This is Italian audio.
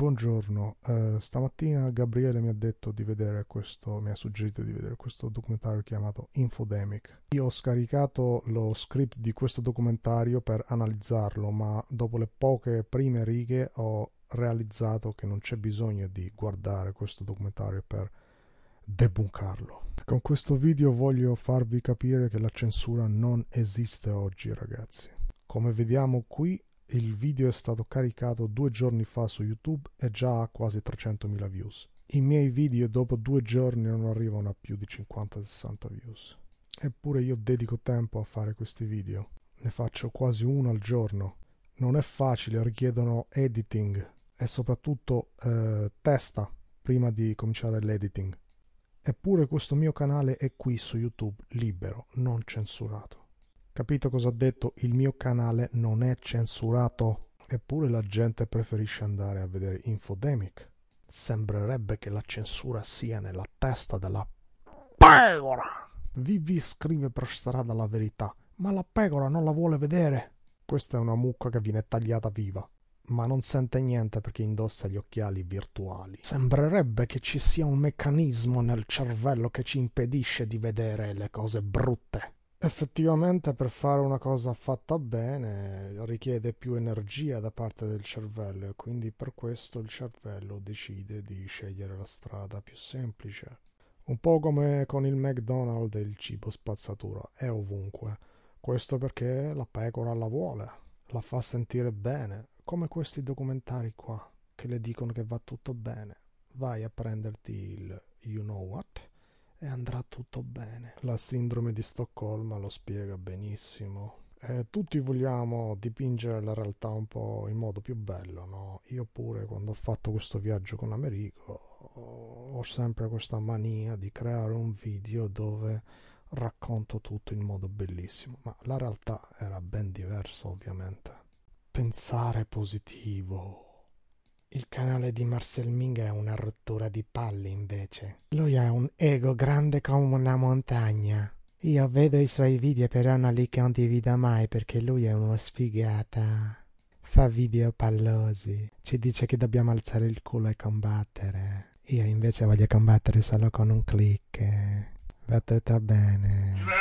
Buongiorno, uh, stamattina Gabriele mi ha detto di vedere questo, mi ha suggerito di vedere questo documentario chiamato Infodemic. Io ho scaricato lo script di questo documentario per analizzarlo, ma dopo le poche prime righe ho realizzato che non c'è bisogno di guardare questo documentario per debuncarlo. Con questo video voglio farvi capire che la censura non esiste oggi, ragazzi. Come vediamo qui, il video è stato caricato due giorni fa su YouTube e già ha quasi 300.000 views. I miei video dopo due giorni non arrivano a più di 50-60 views. Eppure io dedico tempo a fare questi video. Ne faccio quasi uno al giorno. Non è facile, richiedono editing e soprattutto eh, testa prima di cominciare l'editing. Eppure questo mio canale è qui su YouTube libero, non censurato. Capito cosa ha detto? Il mio canale non è censurato. Eppure la gente preferisce andare a vedere Infodemic. Sembrerebbe che la censura sia nella testa della pecora. Vivi scrive per strada la verità, ma la pecora non la vuole vedere. Questa è una mucca che viene tagliata viva, ma non sente niente perché indossa gli occhiali virtuali. Sembrerebbe che ci sia un meccanismo nel cervello che ci impedisce di vedere le cose brutte. Effettivamente per fare una cosa fatta bene richiede più energia da parte del cervello e quindi per questo il cervello decide di scegliere la strada più semplice. Un po' come con il McDonald's e il cibo spazzatura, è ovunque. Questo perché la pecora la vuole, la fa sentire bene, come questi documentari qua che le dicono che va tutto bene. Vai a prenderti il you know tutto bene. La sindrome di Stoccolma lo spiega benissimo. Eh, tutti vogliamo dipingere la realtà un po' in modo più bello, no? Io pure quando ho fatto questo viaggio con Americo ho sempre questa mania di creare un video dove racconto tutto in modo bellissimo, ma la realtà era ben diversa ovviamente. Pensare positivo, il canale di Marcel Ming è una rottura di palle invece. Lui ha un ego grande come una montagna. Io vedo i suoi video però non li condivido mai perché lui è uno sfigata. Fa video pallosi. Ci dice che dobbiamo alzare il culo e combattere. Io invece voglio combattere solo con un click. Va tutto bene.